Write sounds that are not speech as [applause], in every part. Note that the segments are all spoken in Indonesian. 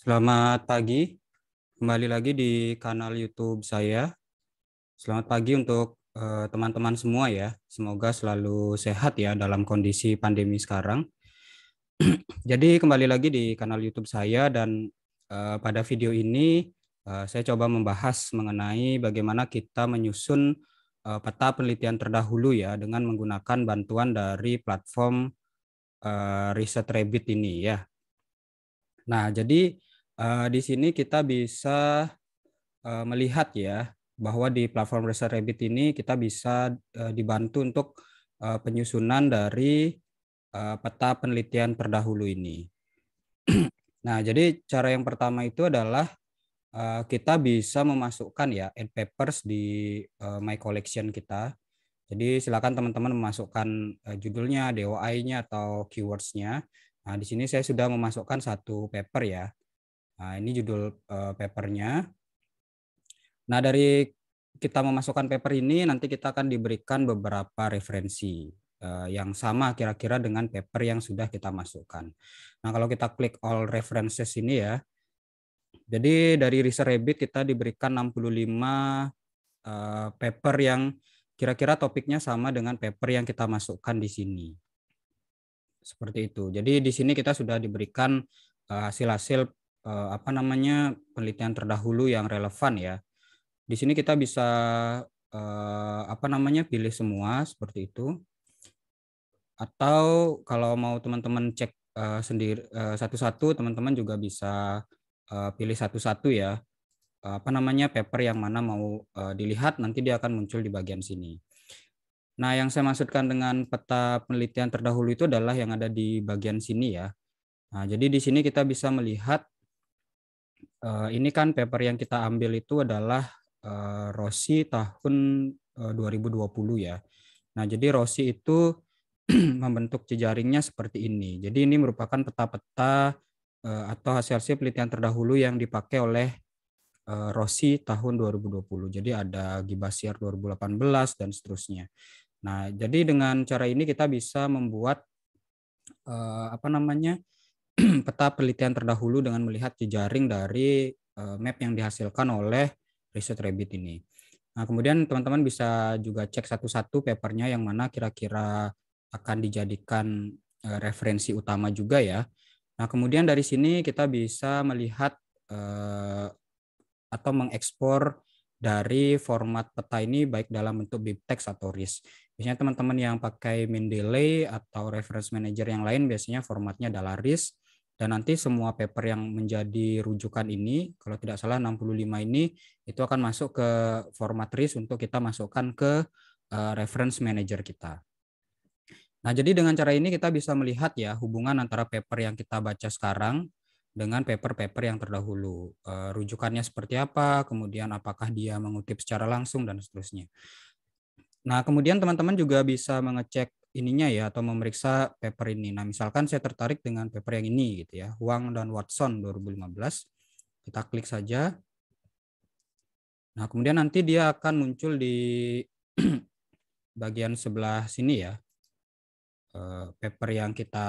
Selamat pagi, kembali lagi di kanal YouTube saya. Selamat pagi untuk eh, teman-teman uh, semua ya. Semoga selalu sehat ya dalam kondisi pandemi sekarang. [clears throat] Jadi kembali lagi di kanal YouTube saya dan uh, pada video ini uh, saya coba membahas mengenai bagaimana kita menyusun uh, peta penelitian terdahulu ya dengan menggunakan bantuan dari platform uh, riset Rabbit ini ya. Nah, jadi Uh, di sini kita bisa uh, melihat ya bahwa di platform Research Rabbit ini kita bisa uh, dibantu untuk uh, penyusunan dari uh, peta penelitian terdahulu ini. [clears throat] nah, jadi cara yang pertama itu adalah uh, kita bisa memasukkan ya end papers di uh, my collection kita. Jadi silakan teman-teman memasukkan uh, judulnya, DOI-nya atau keywordsnya. Nah, di sini saya sudah memasukkan satu paper ya. Nah, ini judul uh, papernya. Nah, dari kita memasukkan paper ini, nanti kita akan diberikan beberapa referensi uh, yang sama kira-kira dengan paper yang sudah kita masukkan. Nah, kalau kita klik all references ini ya, jadi dari Research Rabbit kita diberikan 65 uh, eh, paper yang kira-kira topiknya sama dengan paper yang kita masukkan di sini. Seperti itu. Jadi di sini kita sudah diberikan hasil-hasil eh, apa namanya penelitian terdahulu yang relevan ya. Di sini kita bisa eh, apa namanya pilih semua seperti itu. Atau kalau mau teman-teman cek eh, sendiri eh, satu-satu, teman-teman juga bisa eh, pilih satu-satu ya eh, apa namanya paper yang mana mau dilihat nanti dia akan muncul di bagian sini. Nah, yang saya maksudkan dengan peta penelitian terdahulu itu adalah yang ada di bagian sini ya. Nah, jadi di sini kita bisa melihat Eh, ini kan paper yang kita ambil itu adalah eh, Rossi tahun 2020 eh, ya. Nah, jadi Rossi itu [clears throat] membentuk jejaringnya seperti ini. Jadi ini merupakan peta-peta atau hasil-hasil penelitian terdahulu yang dipakai oleh Rossi tahun 2020. Jadi ada Gibasiar 2018 dan seterusnya. Nah, jadi dengan cara ini kita bisa membuat apa namanya? [clears throat] peta penelitian terdahulu dengan melihat jejaring dari eh, map yang dihasilkan oleh riset Rabbit ini. Nah, kemudian teman-teman bisa juga cek satu-satu papernya yang mana kira-kira akan dijadikan eh, referensi utama juga ya. Nah, kemudian dari sini kita bisa melihat eh, atau mengekspor dari format peta ini baik dalam bentuk BibTeX atau RIS. Biasanya teman-teman yang pakai Mendeley atau Reference Manager yang lain biasanya formatnya adalah RIS. Dan nanti semua paper yang menjadi rujukan ini, kalau tidak salah 65 ini, itu akan masuk ke format RIS untuk kita masukkan ke eh, reference manager kita. Nah, jadi dengan cara ini kita bisa melihat ya hubungan antara paper yang kita baca sekarang dengan paper-paper yang terdahulu. Eh, rujukannya seperti apa, kemudian apakah dia mengutip secara langsung, dan seterusnya. Nah, kemudian teman-teman juga bisa mengecek ininya ya atau memeriksa paper ini. Nah, misalkan saya tertarik dengan paper yang ini gitu ya, Wang dan Watson 2015. Kita klik saja. Nah, kemudian nanti dia akan muncul di [clears throat] bagian sebelah sini ya. Eh, paper yang kita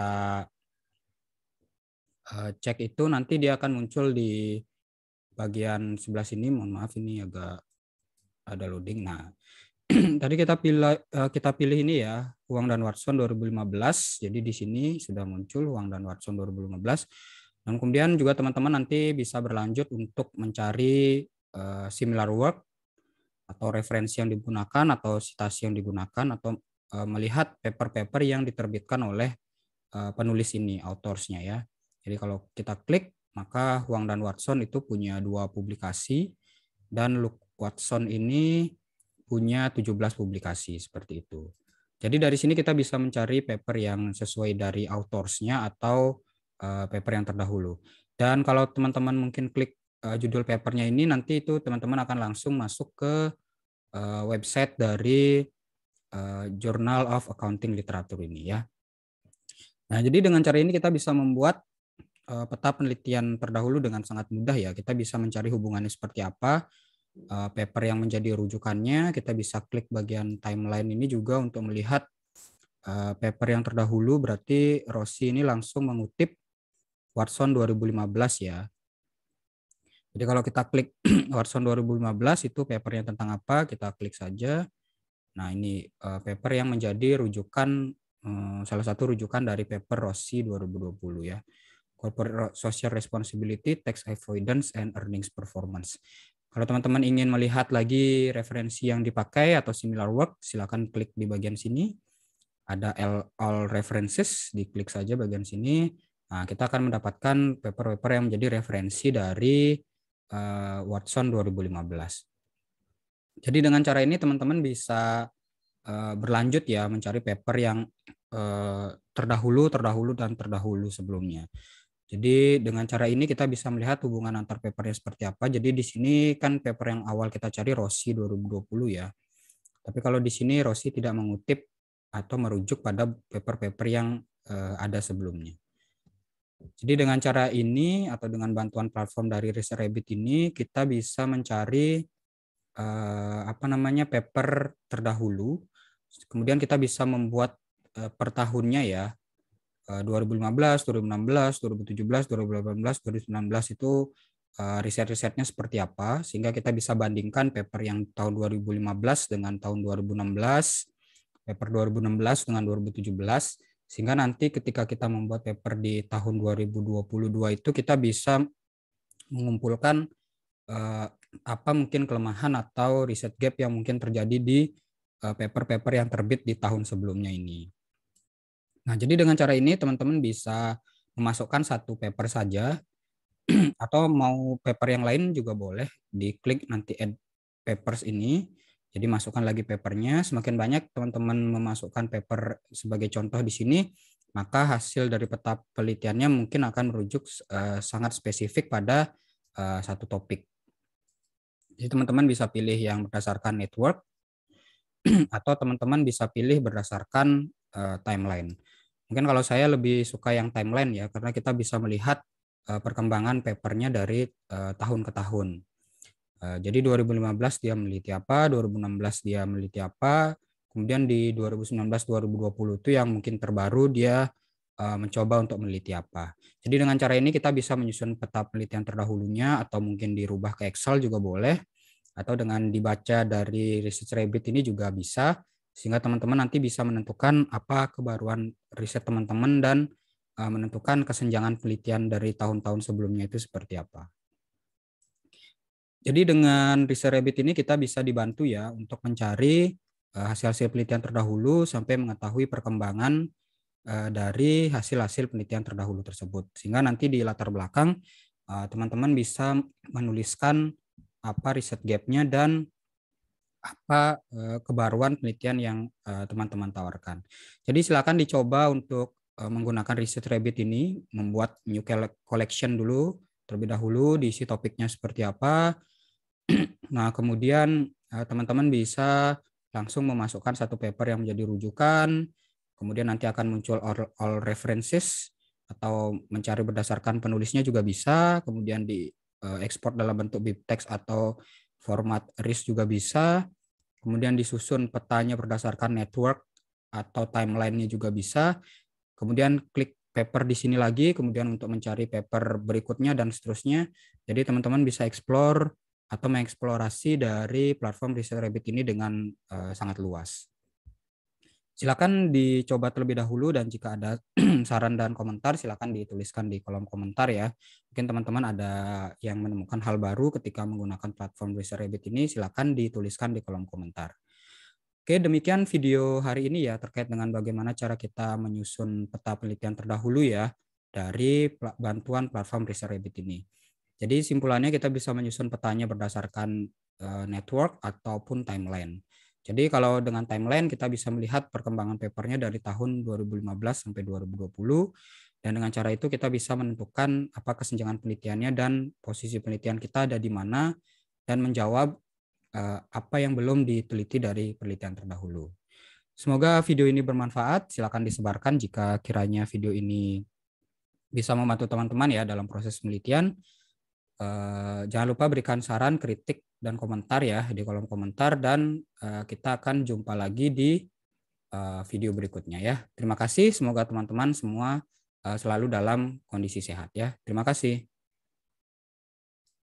eh, cek itu nanti dia akan muncul di bagian sebelah sini. Mohon maaf ini agak ada loading. Nah, [clears throat] tadi kita pilih eh, kita pilih ini ya Huang dan Watson 2015. Jadi di sini sudah muncul Huang dan Watson 2015. Dan kemudian juga teman-teman nanti bisa berlanjut untuk mencari uh, similar work atau referensi yang digunakan atau citasi yang digunakan atau uh, melihat paper-paper yang diterbitkan oleh uh, penulis ini, authorsnya ya. Jadi kalau kita klik maka Huang dan Watson itu punya dua publikasi dan Luke Watson ini punya 17 publikasi seperti itu. Jadi dari sini kita bisa mencari paper yang sesuai dari authorsnya atau eh, paper yang terdahulu. Dan kalau teman-teman mungkin klik eh, judul papernya ini, nanti itu teman-teman akan langsung masuk ke eh, website dari Journal of Accounting Literature ini ya. Nah jadi dengan cara ini kita bisa membuat peta penelitian terdahulu dengan sangat mudah ya. Kita bisa mencari hubungannya seperti apa, Eh, paper yang menjadi rujukannya, kita bisa klik bagian timeline ini juga untuk melihat eh, paper yang terdahulu. Berarti Rossi ini langsung mengutip Watson 2015 ya. Jadi kalau kita klik [clears throat] Watson 2015 itu papernya tentang apa, kita klik saja. Nah ini eh, paper yang menjadi rujukan, salah satu rujukan dari paper Rossi 2020 ya corporate social responsibility, tax avoidance, and earnings performance. Kalau teman-teman ingin melihat lagi referensi yang dipakai atau similar work, silakan klik di bagian sini. Ada all references, diklik saja bagian sini. Nah, kita akan mendapatkan paper-paper yang menjadi referensi dari uh, Watson 2015. Jadi dengan cara ini teman-teman bisa uh, berlanjut ya mencari paper yang uh, terdahulu, terdahulu, dan terdahulu sebelumnya. Jadi dengan cara ini kita bisa melihat hubungan antar papernya seperti apa. Jadi di sini kan paper yang awal kita cari Rossi 2020 ya. Tapi kalau di sini Rossi tidak mengutip atau merujuk pada paper-paper yang eh, ada sebelumnya. Jadi dengan cara ini atau dengan bantuan platform dari ResearchRabbit ini kita bisa mencari eh, apa namanya paper terdahulu. Kemudian kita bisa membuat eh, per tahunnya ya 2015, 2016, 2017, 2018, 2019 itu riset-risetnya seperti apa sehingga kita bisa bandingkan paper yang tahun 2015 dengan tahun 2016, paper 2016 dengan 2017 sehingga nanti ketika kita membuat paper di tahun 2022 itu kita bisa mengumpulkan apa mungkin kelemahan atau riset gap yang mungkin terjadi di paper-paper yang terbit di tahun sebelumnya ini. Nah, jadi dengan cara ini teman-teman bisa memasukkan satu paper saja [clears throat] atau mau paper yang lain juga boleh diklik nanti add papers ini. Jadi masukkan lagi papernya. Semakin banyak teman-teman memasukkan paper sebagai contoh di sini, maka hasil dari peta penelitiannya mungkin akan merujuk eh, sangat spesifik pada eh, satu topik. Jadi teman-teman bisa pilih yang berdasarkan network [clears throat] atau teman-teman bisa pilih berdasarkan eh, timeline. Mungkin kalau saya lebih suka yang timeline ya, karena kita bisa melihat eh, perkembangan papernya dari eh, tahun ke tahun. Eh, jadi 2015 dia meneliti apa, 2016 dia meneliti apa, kemudian di 2019-2020 itu yang mungkin terbaru dia mencoba untuk meneliti apa. Jadi dengan cara ini kita bisa menyusun peta penelitian terdahulunya atau mungkin dirubah ke Excel juga boleh atau dengan dibaca dari research rabbit ini juga bisa sehingga teman-teman nanti bisa menentukan apa kebaruan riset teman-teman dan eh, menentukan kesenjangan penelitian dari tahun-tahun sebelumnya itu seperti apa. Jadi dengan riset Rabbit ini kita bisa dibantu ya untuk mencari eh, hasil-hasil penelitian terdahulu sampai mengetahui perkembangan eh, dari hasil-hasil penelitian terdahulu tersebut. Sehingga nanti di latar belakang teman-teman bisa menuliskan apa riset gapnya dan apa eh, kebaruan penelitian yang eh, teman-teman tawarkan. Jadi silakan dicoba untuk eh, menggunakan research rabbit ini, membuat new collection dulu terlebih dahulu diisi topiknya seperti apa. [clears throat] nah, kemudian teman-teman bisa langsung memasukkan satu paper yang menjadi rujukan, kemudian nanti akan muncul all, all references atau mencari berdasarkan penulisnya juga bisa, kemudian di ekspor dalam bentuk bibtex atau format risk juga bisa. Kemudian disusun petanya berdasarkan network atau timelinenya juga bisa. Kemudian klik paper di sini lagi, kemudian untuk mencari paper berikutnya dan seterusnya. Jadi teman-teman bisa explore atau mengeksplorasi dari platform Research Rabbit ini dengan uh, sangat luas. Silakan dicoba terlebih dahulu dan jika ada [clears throat] saran dan komentar silakan dituliskan di kolom komentar ya. Mungkin teman-teman ada yang menemukan hal baru ketika menggunakan platform Rabbit ini silakan dituliskan di kolom komentar. Oke, demikian video hari ini ya terkait dengan bagaimana cara kita menyusun peta penelitian terdahulu ya dari bantuan platform Rabbit ini. Jadi simpulannya kita bisa menyusun petanya berdasarkan eh, network ataupun timeline. Jadi kalau dengan timeline kita bisa melihat perkembangan papernya dari tahun 2015 sampai 2020 dan dengan cara itu kita bisa menentukan apa kesenjangan penelitiannya dan posisi penelitian kita ada di mana dan menjawab eh, apa yang belum diteliti dari penelitian terdahulu. Semoga video ini bermanfaat. Silakan disebarkan jika kiranya video ini bisa membantu teman-teman ya dalam proses penelitian eh, jangan lupa berikan saran, kritik, dan komentar ya di kolom komentar dan eh, kita akan jumpa lagi di eh, video berikutnya ya. Terima kasih, semoga teman-teman semua eh, selalu dalam kondisi sehat ya. Terima kasih.